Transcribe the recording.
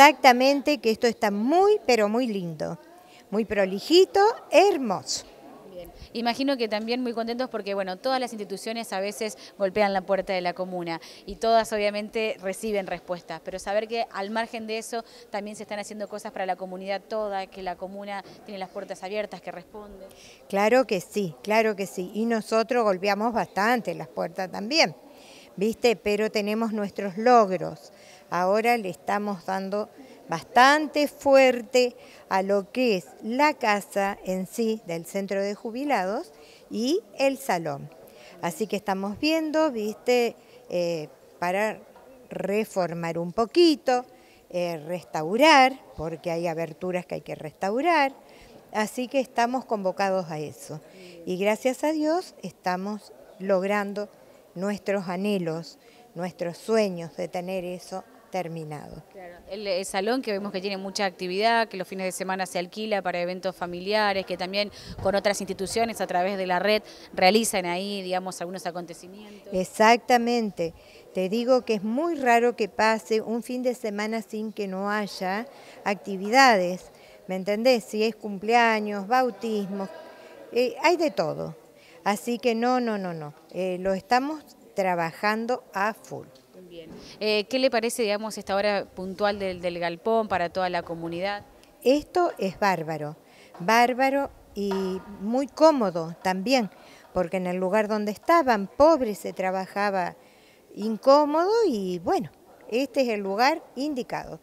Exactamente, que esto está muy, pero muy lindo. Muy prolijito, hermoso. Imagino que también muy contentos porque, bueno, todas las instituciones a veces golpean la puerta de la comuna y todas obviamente reciben respuestas, pero saber que al margen de eso también se están haciendo cosas para la comunidad toda, que la comuna tiene las puertas abiertas, que responde. Claro que sí, claro que sí. Y nosotros golpeamos bastante las puertas también, ¿viste? Pero tenemos nuestros logros. Ahora le estamos dando bastante fuerte a lo que es la casa en sí del centro de jubilados y el salón. Así que estamos viendo, viste, eh, para reformar un poquito, eh, restaurar, porque hay aberturas que hay que restaurar. Así que estamos convocados a eso. Y gracias a Dios estamos logrando nuestros anhelos, nuestros sueños de tener eso terminado. El, eh, salón que vemos que tiene mucha actividad, que los fines de semana se alquila para eventos familiares, que también con otras instituciones a través de la red realizan ahí, digamos, algunos acontecimientos. Exactamente. Te digo que es muy raro que pase un fin de semana sin que no haya actividades. ¿Me entendés? Si es cumpleaños, bautismos, eh, hay de todo. Así que no, no, no, no. Eh, lo estamos trabajando a full. Bien. Eh, ¿Qué le parece, digamos, esta hora puntual del, del galpón para toda la comunidad? Esto es bárbaro, bárbaro y muy cómodo también, porque en el lugar donde estaban, pobres, se trabajaba incómodo y bueno, este es el lugar indicado.